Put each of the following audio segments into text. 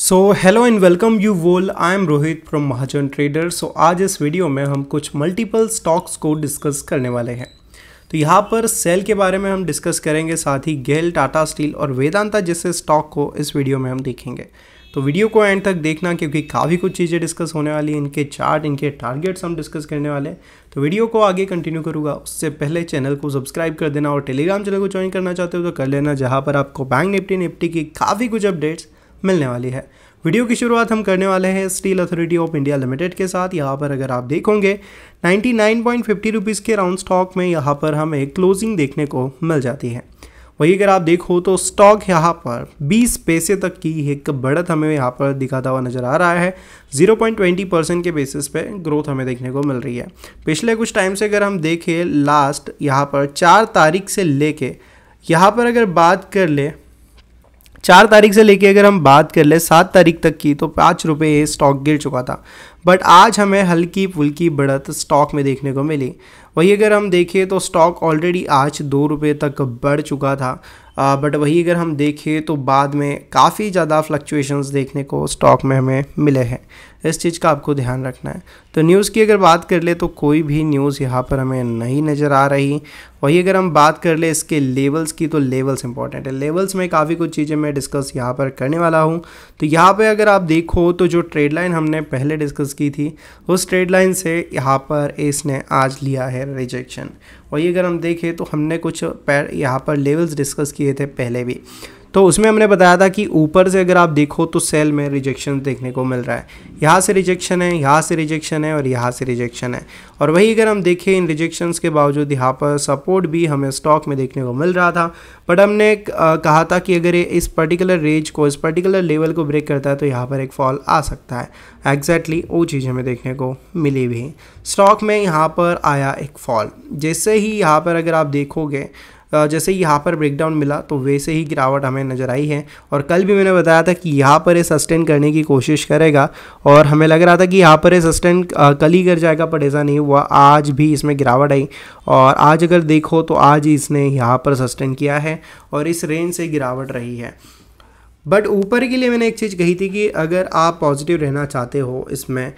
so hello and welcome you all I am Rohit from Mahajan trader so आज इस video में हम कुछ मल्टीपल स्टॉक्स को डिस्कस करने वाले हैं तो यहाँ पर सेल के बारे में हम डिस्कस करेंगे साथ ही गेल टाटा स्टील और वेदांता जैसे स्टॉक को इस वीडियो में हम देखेंगे तो वीडियो को एंड तक देखना क्योंकि काफ़ी कुछ चीज़ें डिस्कस होने वाली इनके चार्ट इनके टारगेट्स हम डिस्कस करने वाले हैं तो वीडियो को आगे कंटिन्यू करूँगा उससे पहले चैनल को सब्सक्राइब कर देना और टेलीग्राम चैनल को ज्वाइन करना चाहते हो तो कर लेना जहाँ पर आपको बैंक निफ्टी निफ्टी की काफ़ी कुछ अपडेट्स मिलने वाली है वीडियो की शुरुआत हम करने वाले हैं Steel Authority of India Limited के साथ यहाँ पर अगर आप देखोगे 99.50 रुपीज़ के राउंड स्टॉक में यहाँ पर हमें क्लोजिंग देखने को मिल जाती है वही अगर आप देखो तो स्टॉक यहाँ पर 20 पैसे तक की एक बढ़त हमें यहाँ पर दिखाता हुआ नज़र आ रहा है 0.20 परसेंट के बेसिस पे ग्रोथ हमें देखने को मिल रही है पिछले कुछ टाइम से अगर हम देखें लास्ट यहाँ पर चार तारीख से लेके यहाँ पर अगर बात कर ले चार तारीख से लेके अगर हम बात कर ले सात तारीख तक की तो पाँच रुपये ये स्टॉक गिर चुका था बट आज हमें हल्की फुल्की बढ़त स्टॉक में देखने को मिली वही अगर हम देखें तो स्टॉक ऑलरेडी आज दो रुपये तक बढ़ चुका था आ, बट वही अगर हम देखें तो बाद में काफ़ी ज़्यादा फ्लक्चुएशंस देखने को स्टॉक में हमें मिले हैं इस चीज़ का आपको ध्यान रखना है तो न्यूज़ की अगर बात कर ले तो कोई भी न्यूज़ यहाँ पर हमें नहीं नज़र आ रही वही अगर हम बात कर ले इसके लेवल्स की तो लेवल्स इंपॉर्टेंट है लेवल्स में काफ़ी कुछ चीज़ें मैं डिस्कस यहाँ पर करने वाला हूँ तो यहाँ पर अगर आप देखो तो जो ट्रेड लाइन हमने पहले डिस्कस की थी उस ट्रेड लाइन से यहाँ पर इसने आज लिया है रिजेक्शन वही अगर हम देखें तो हमने कुछ पैर यहाँ पर लेवल्स डिस्कस किए थे पहले भी तो उसमें हमने बताया था कि ऊपर से अगर आप देखो तो सेल में रिजेक्शन देखने को मिल रहा है यहाँ से रिजेक्शन है यहाँ से रिजेक्शन है और यहाँ से रिजेक्शन है और वही अगर हम देखें इन रिजेक्शंस के बावजूद यहाँ पर सपोर्ट भी हमें स्टॉक में देखने को मिल रहा था बट हमने कहा था कि अगर ये इस पर्टिकुलर रेंज को इस पर्टिकुलर लेवल को ब्रेक करता है तो यहाँ पर एक फॉल आ सकता है एग्जैक्टली exactly वो चीज़ हमें देखने को मिली भी स्टॉक में यहाँ पर आया एक फॉल जैसे ही यहाँ पर अगर आप देखोगे जैसे यहाँ पर ब्रेकडाउन मिला तो वैसे ही गिरावट हमें नज़र आई है और कल भी मैंने बताया था कि यहाँ पर ये सस्टेन करने की कोशिश करेगा और हमें लग रहा था कि यहाँ पर ये सस्टेन कल ही कर जाएगा पर ऐसा नहीं हुआ आज भी इसमें गिरावट आई और आज अगर देखो तो आज इसने यहाँ पर सस्टेन किया है और इस रेंज से गिरावट रही है बट ऊपर के लिए मैंने एक चीज़ कही थी कि अगर आप पॉजिटिव रहना चाहते हो इसमें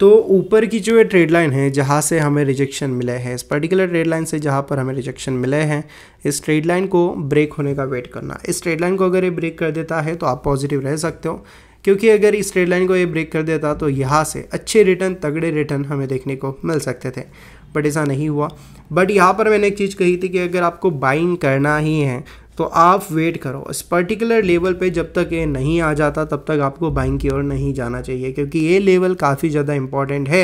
तो ऊपर की जो ये ट्रेड लाइन है जहाँ से हमें रिजेक्शन मिले हैं इस पर्टिकुलर ट्रेड लाइन से जहाँ पर हमें रिजेक्शन मिले हैं इस ट्रेड लाइन को ब्रेक होने का वेट करना इस ट्रेड लाइन को अगर ये ब्रेक कर देता है तो आप पॉजिटिव रह सकते हो क्योंकि अगर इस ट्रेड लाइन को ये ब्रेक कर देता तो यहाँ से अच्छे रिटर्न तगड़े रिटर्न हमें देखने को मिल सकते थे बट ऐसा नहीं हुआ बट यहाँ पर मैंने एक चीज़ कही थी कि अगर आपको बाइंग करना ही है तो आप वेट करो इस पर्टिकुलर लेवल पे जब तक ये नहीं आ जाता तब तक आपको बाइंग की ओर नहीं जाना चाहिए क्योंकि ये लेवल काफ़ी ज़्यादा इंपॉर्टेंट है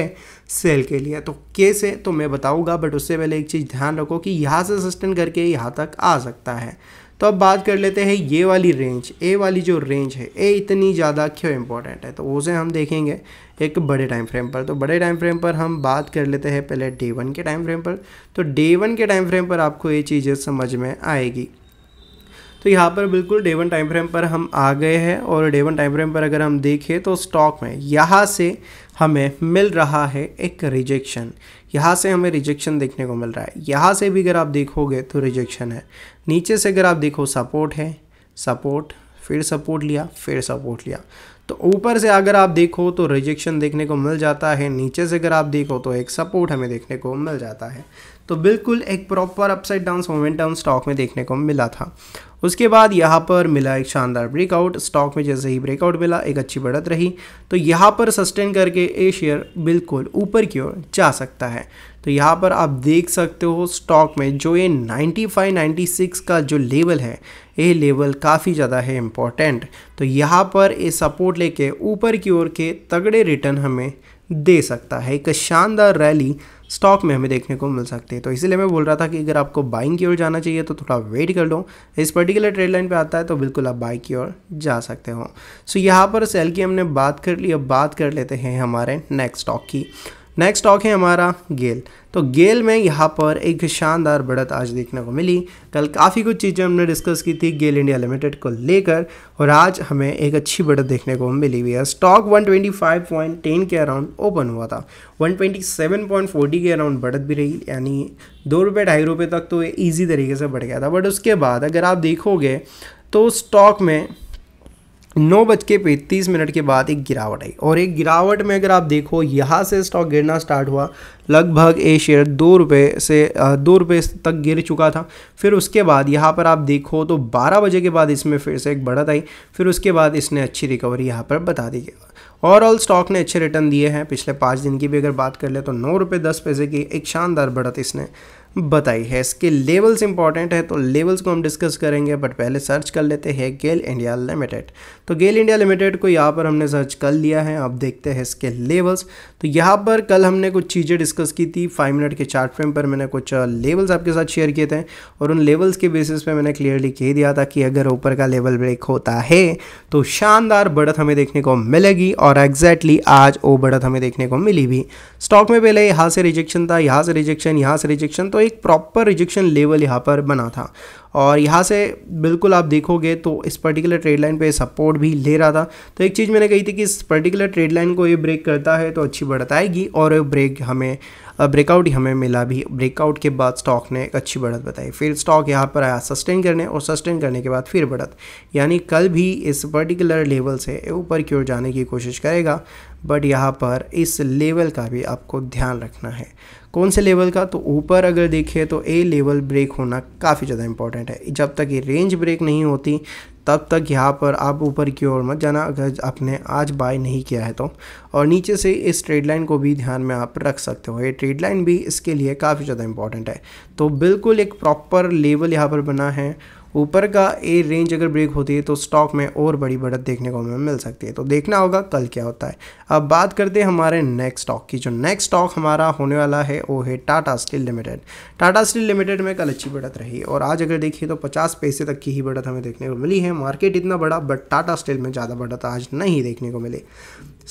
सेल के लिए तो कैसे तो मैं बताऊँगा बट उससे पहले एक चीज़ ध्यान रखो कि यहाँ से सस्टेन करके यहाँ तक आ सकता है तो अब बात कर लेते हैं ये वाली रेंज ए वाली जो रेंज है ए इतनी ज़्यादा क्यों इम्पोर्टेंट है तो उसे हम देखेंगे एक बड़े टाइम फ्रेम पर तो बड़े टाइम फ्रेम पर हम बात कर लेते हैं पहले डे वन के टाइम फ्रेम पर तो डे वन के टाइम फ्रेम पर आपको ये चीज़ें समझ में आएगी तो यहाँ पर बिल्कुल डे वन टाइम फ्रेम पर हम आ गए हैं और डे वन टाइम फ्रेम पर अगर हम देखें तो स्टॉक में यहाँ से हमें मिल रहा है एक रिजेक्शन यहाँ से हमें रिजेक्शन देखने को मिल रहा है यहाँ से भी अगर आप देखोगे तो रिजेक्शन है नीचे से अगर आप देखो सपोर्ट है सपोर्ट फिर सपोर्ट लिया फिर सपोर्ट लिया तो ऊपर से अगर आप देखो तो रिजेक्शन देखने को मिल जाता है नीचे से अगर आप देखो तो एक सपोर्ट हमें देखने को मिल जाता है तो बिल्कुल एक proper upside down momentum stock में देखने को मिला था उसके बाद यहाँ पर मिला एक शानदार ब्रेकआउट स्टॉक में जैसे ही ब्रेकआउट मिला एक अच्छी बढ़त रही तो यहाँ पर सस्टेन करके ये शेयर बिल्कुल ऊपर की ओर जा सकता है तो यहाँ पर आप देख सकते हो स्टॉक में जो ये 95 96 का जो लेवल है ये लेवल काफ़ी ज़्यादा है इम्पॉर्टेंट तो यहाँ पर ये सपोर्ट लेके ऊपर की ओर के तगड़े रिटर्न हमें दे सकता है एक शानदार रैली स्टॉक में हमें देखने को मिल सकती है तो इसीलिए मैं बोल रहा था कि अगर आपको बाइंग की ओर जाना चाहिए तो थोड़ा वेट कर लो इस पर्टिकुलर ट्रेड लाइन पे आता है तो बिल्कुल आप बाइक की ओर जा सकते हो सो so, यहाँ पर सेल की हमने बात कर ली अब बात कर लेते हैं हमारे नेक्स्ट स्टॉक की नेक्स्ट स्टॉक है हमारा गेल तो गेल में यहाँ पर एक शानदार बढ़त आज देखने को मिली कल काफ़ी कुछ चीज़ें हमने डिस्कस की थी गेल इंडिया लिमिटेड को लेकर और आज हमें एक अच्छी बढ़त देखने को मिली हुई है स्टॉक 125.10 के अराउंड ओपन हुआ था 127.40 के अराउंड बढ़त भी रही यानी दो रुपये ढाई रुपये तक तो ये ईजी तरीके से बढ़ गया था बट उसके बाद अगर आप देखोगे तो स्टॉक में नौ बज के पैंतीस मिनट के बाद एक गिरावट आई और एक गिरावट में अगर आप देखो यहाँ से स्टॉक गिरना स्टार्ट हुआ लगभग ये शेयर दो रुपये से दो रुपये तक गिर चुका था फिर उसके बाद यहाँ पर आप देखो तो बारह बजे के बाद इसमें फिर से एक बढ़त आई फिर उसके बाद इसने अच्छी रिकवरी यहाँ पर बता दी ओवरऑल स्टॉक ने अच्छे रिटर्न दिए हैं पिछले पाँच दिन की भी अगर बात कर ले तो नौ रुपये दस पैसे की एक शानदार बढ़त इसने बताई है इसके लेवल्स इंपॉर्टेंट है तो लेवल्स को हम डिस्कस करेंगे बट पहले सर्च कर लेते हैं गेल इंडिया लिमिटेड तो गेल इंडिया लिमिटेड को यहाँ पर हमने सर्च कर लिया है अब देखते हैं इसके लेवल्स तो यहाँ पर कल हमने कुछ चीज़ें डिस्कस की थी फाइव मिनट के चार्ट फ्रेम पर मैंने कुछ लेवल्स आपके साथ शेयर किए थे और उन लेवल्स के बेसिस पे मैंने क्लियरली कह दिया था कि अगर ऊपर का लेवल ब्रेक होता है तो शानदार बढ़त हमें देखने को मिलेगी और एग्जैक्टली आज वो बढ़त हमें देखने को मिली भी स्टॉक में पहले यहाँ से रिजेक्शन था यहाँ से रिजेक्शन यहाँ से रिजेक्शन तो एक प्रॉपर रिजेक्शन लेवल यहाँ पर बना था और यहाँ से बिल्कुल आप देखोगे तो इस पर्टिकुलर ट्रेड लाइन पे सपोर्ट भी ले रहा था तो एक चीज़ मैंने कही थी कि इस पर्टिकुलर ट्रेड लाइन को ये ब्रेक करता है तो अच्छी बढ़त आएगी और ब्रेक हमें ब्रेकआउट ही हमें मिला भी ब्रेकआउट के बाद स्टॉक ने एक अच्छी बढ़त बताई फिर स्टॉक यहाँ पर आया सस्टेन करने और सस्टेन करने के बाद फिर बढ़त यानी कल भी इस पर्टिकुलर लेवल से ऊपर की ओर जाने की कोशिश करेगा बट यहाँ पर इस लेवल का भी आपको ध्यान रखना है कौन से लेवल का तो ऊपर अगर देखें तो ए लेवल ब्रेक होना काफ़ी ज़्यादा इंपॉर्टेंट है जब तक ये रेंज ब्रेक नहीं होती तब तक यहाँ पर आप ऊपर की ओर मत जाना अगर आपने आज बाय नहीं किया है तो और नीचे से इस ट्रेड लाइन को भी ध्यान में आप रख सकते हो ये ट्रेड लाइन भी इसके लिए काफ़ी ज़्यादा इंपॉर्टेंट है तो बिल्कुल एक प्रॉपर लेवल यहाँ पर बना है ऊपर का ए रेंज अगर ब्रेक होती है तो स्टॉक में और बड़ी बढ़त देखने को हमें मिल सकती है तो देखना होगा कल क्या होता है अब बात करते हैं हमारे नेक्स्ट स्टॉक की जो नेक्स्ट स्टॉक हमारा होने वाला है वो है Tata Steel Limited Tata Steel Limited में कल अच्छी बढ़त रही और आज अगर देखिए तो पचास पैसे तक की ही बढ़त हमें देखने को मिली है मार्केट इतना बड़ा बट टाटा स्टील में ज़्यादा बढ़त आज नहीं देखने को मिली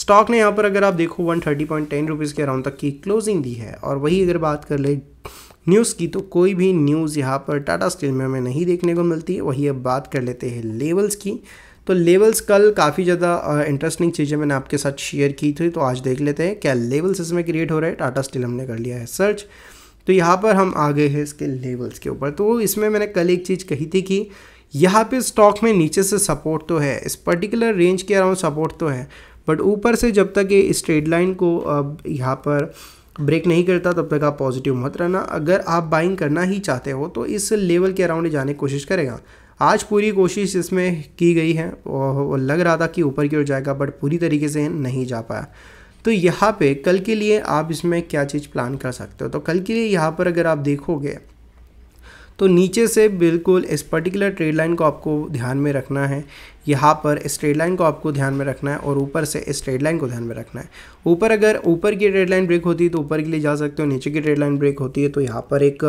स्टॉक ने यहाँ पर अगर आप देखो one thirty point ten rupees के अराउंड तक की क्लोजिंग दी है और वही अगर बात कर ले न्यूज़ की तो कोई भी न्यूज़ यहाँ पर टाटा स्टील में हमें नहीं देखने को मिलती वही अब बात कर लेते हैं लेवल्स की तो लेवल्स कल काफ़ी ज़्यादा इंटरेस्टिंग चीज़ें मैंने आपके साथ शेयर की थी तो आज देख लेते हैं क्या लेवल्स इसमें क्रिएट हो रहे हैं टाटा स्टील हमने कर लिया है सर्च तो यहाँ पर हम आ गए हैं इसके लेवल्स के ऊपर तो इसमें मैंने कल एक चीज़ कही थी कि यहाँ पे स्टॉक में नीचे से सपोर्ट तो है इस पर्टिकुलर रेंज के अराउंड सपोर्ट तो है बट ऊपर से जब तक ये इस ट्रेड लाइन को अब यहाँ पर ब्रेक नहीं करता तब तक आप पॉजिटिव मत रहना अगर आप बाइंग करना ही चाहते हो तो इस लेवल के अराउंड जाने की कोशिश करेगा आज पूरी कोशिश इसमें की गई है और लग रहा था कि ऊपर की ओर जाएगा बट पूरी तरीके से नहीं जा पाया तो यहाँ पे कल के लिए आप इसमें क्या चीज़ प्लान कर सकते हो तो कल के लिए यहाँ पर अगर आप देखोगे तो नीचे से बिल्कुल इस पर्टिकुलर ट्रेड लाइन को आपको ध्यान में रखना है यहाँ पर स्ट्रेट लाइन को आपको ध्यान में रखना है और ऊपर से स्ट्रेट लाइन को ध्यान में रखना है ऊपर अगर ऊपर की रेड लाइन ब्रेक होती है तो ऊपर के लिए जा सकते हो नीचे की रेड लाइन ब्रेक होती है तो यहाँ पर एक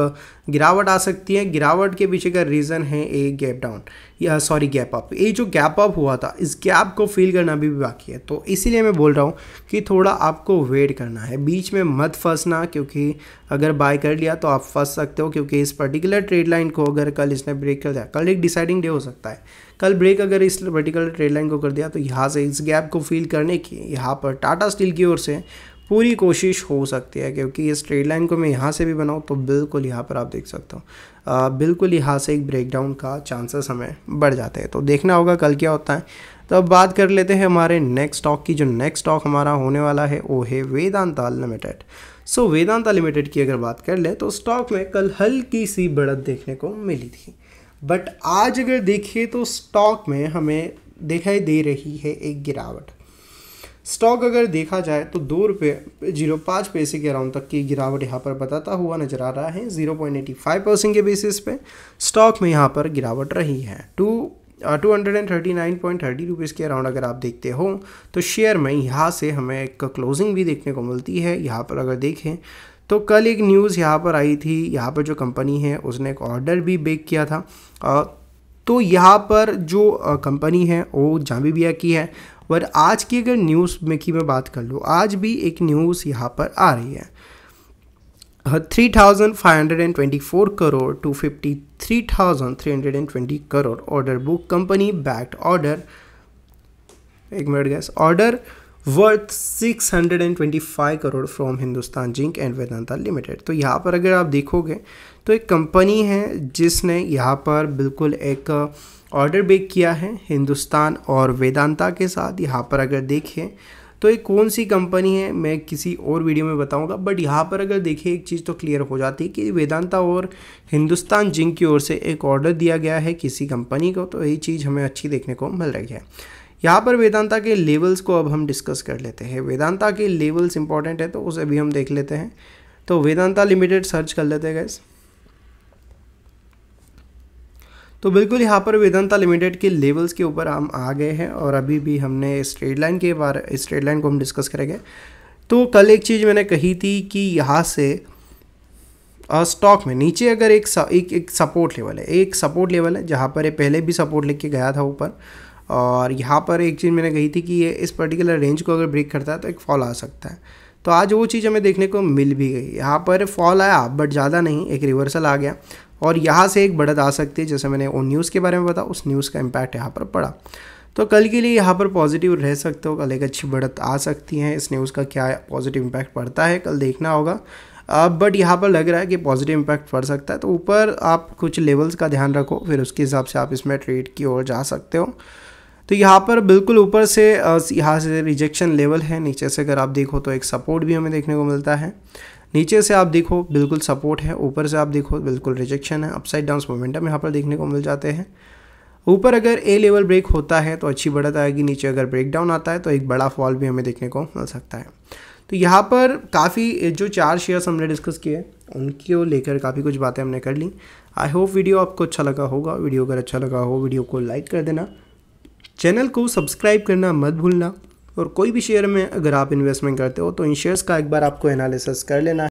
गिरावट आ सकती है गिरावट के पीछे का रीज़न है ए गैप डाउन या सॉरी गैप अप ये जो गैप अप हुआ था इस गैप को फील करना अभी भी बाकी है तो इसीलिए मैं बोल रहा हूँ कि थोड़ा आपको वेट करना है बीच में मत फंसना क्योंकि अगर बाय कर लिया तो आप फंस सकते हो क्योंकि इस पर्टिकुलर ट्रेड लाइन को अगर कल इसने ब्रेक कर दिया कल एक डिसाइडिंग डे हो सकता है कल ब्रेक अगर इस वर्टिकल ट्रेड लाइन को कर दिया तो यहाँ से इस गैप को फील करने की यहाँ पर टाटा स्टील की ओर से पूरी कोशिश हो सकती है क्योंकि इस ट्रेड लाइन को मैं यहाँ से भी बनाऊँ तो बिल्कुल यहाँ पर आप देख सकते हो बिल्कुल यहाँ से एक ब्रेकडाउन का चांसेस हमें बढ़ जाते हैं तो देखना होगा कल क्या होता है तो अब बात कर लेते हैं हमारे नेक्स्ट स्टॉक की जो नेक्स्ट स्टॉक हमारा होने वाला है वो है Vedanta Limited so Vedanta Limited की अगर बात कर ले तो स्टॉक में कल हल्की सी बढ़त देखने को मिली थी बट आज अगर देखिए तो स्टॉक में हमें दिखाई दे रही है एक गिरावट स्टॉक अगर देखा जाए तो दो रुपये जीरो पाँच पैसे के अराउंड तक की गिरावट यहाँ पर बताता हुआ नजर आ रहा है zero point eighty five percent के बेसिस पे स्टॉक में यहाँ पर गिरावट रही है two two hundred and thirty nine point thirty rupees के अराउंड अगर आप देखते हो तो शेयर में यहाँ से हमें एक क्लोजिंग भी देखने को मिलती है यहाँ पर अगर देखें तो कल एक न्यूज़ यहाँ पर आई थी यहाँ पर जो कंपनी है उसने एक ऑर्डर भी बेक किया था आ, तो यहाँ पर जो कंपनी है वो जाम्बिबिया की है और आज की अगर न्यूज़ में की मैं बात कर लूँ आज भी एक न्यूज़ यहाँ पर आ रही है three thousand five hundred and twenty four crore to fifty three three thousand hundred and twenty crore order book company backed order एक minute gas order worth 625 crore from Hindustan Zinc and Vedanta Limited तो यहाँ पर अगर आप देखोगे तो एक कंपनी है जिसने यहाँ पर बिल्कुल एक ऑर्डर बेक किया है हिंदुस्तान और वेदांता के साथ यहाँ पर अगर देखें तो ये कौन सी कंपनी है मैं किसी और वीडियो में बताऊंगा बट यहाँ पर अगर देखिए एक चीज़ तो क्लियर हो जाती है कि वेदांता और हिंदुस्तान जिंक की ओर से एक ऑर्डर दिया गया है किसी कंपनी को तो यही चीज़ हमें अच्छी देखने को मिल रही है यहाँ पर वेदांता के लेवल्स को अब हम डिस्कस कर लेते हैं वेदांता के लेवल्स इंपॉर्टेंट है तो उसे भी हम देख लेते हैं तो वेदांता लिमिटेड सर्च कर लेते हैं गैस तो बिल्कुल यहाँ पर वेदांता लिमिटेड के लेवल्स के ऊपर हम आ गए हैं और अभी भी हमने स्ट्रेट लाइन के बारे स्ट्रेट लाइन को हम डिस्कस करेंगे तो कल एक चीज़ मैंने कही थी कि यहाँ से स्टॉक में नीचे अगर एक एक, एक सपोर्ट लेवल है एक सपोर्ट लेवल है जहाँ पर ये पहले भी सपोर्ट लेके गया था ऊपर और यहाँ पर एक चीज़ मैंने कही थी कि ये इस पर्टिकुलर रेंज को अगर ब्रेक करता है तो एक फॉल आ सकता है तो आज वो चीज़ हमें देखने को मिल भी गई यहाँ पर फॉल आया बट ज़्यादा नहीं एक रिवर्सल आ गया और यहाँ से एक बढ़त आ सकती है जैसे मैंने वो न्यूज़ के बारे में बताया उस न्यूज़ का इम्पैक्ट यहाँ पर पड़ा तो कल के लिए यहाँ पर पॉजिटिव रह सकते हो कल एक अच्छी बढ़त आ सकती है इस न्यूज़ का क्या पॉजिटिव इम्पैक्ट पड़ता है कल देखना होगा अब बट यहाँ पर लग रहा है कि पॉजिटिव इम्पैक्ट पड़ सकता है तो ऊपर आप कुछ लेवल्स का ध्यान रखो फिर उसके हिसाब से आप इसमें ट्रेड की ओर जा सकते हो तो यहाँ पर बिल्कुल ऊपर से यहाँ से रिजेक्शन लेवल है नीचे से अगर आप देखो तो एक सपोर्ट भी हमें देखने को मिलता है नीचे से आप देखो बिल्कुल सपोर्ट है ऊपर से आप देखो बिल्कुल रिजेक्शन है अपसाइड डाउन मोमेंटम यहाँ पर देखने को मिल जाते हैं ऊपर अगर ए लेवल ब्रेक होता है तो अच्छी बढ़त आएगी नीचे अगर ब्रेक डाउन आता है तो एक बड़ा फॉल भी हमें देखने को मिल सकता है तो यहाँ पर काफ़ी जो चार शेयर्स हमने डिस्कस किए उनके लेकर काफ़ी कुछ बातें हमने कर ली आई होप वीडियो आपको अच्छा लगा होगा वीडियो अगर अच्छा लगा हो वीडियो को लाइक कर देना चैनल को सब्सक्राइब करना मत भूलना और कोई भी शेयर में अगर आप इन्वेस्टमेंट करते हो तो इन शेयर्स का एक बार आपको एनालिसिस कर लेना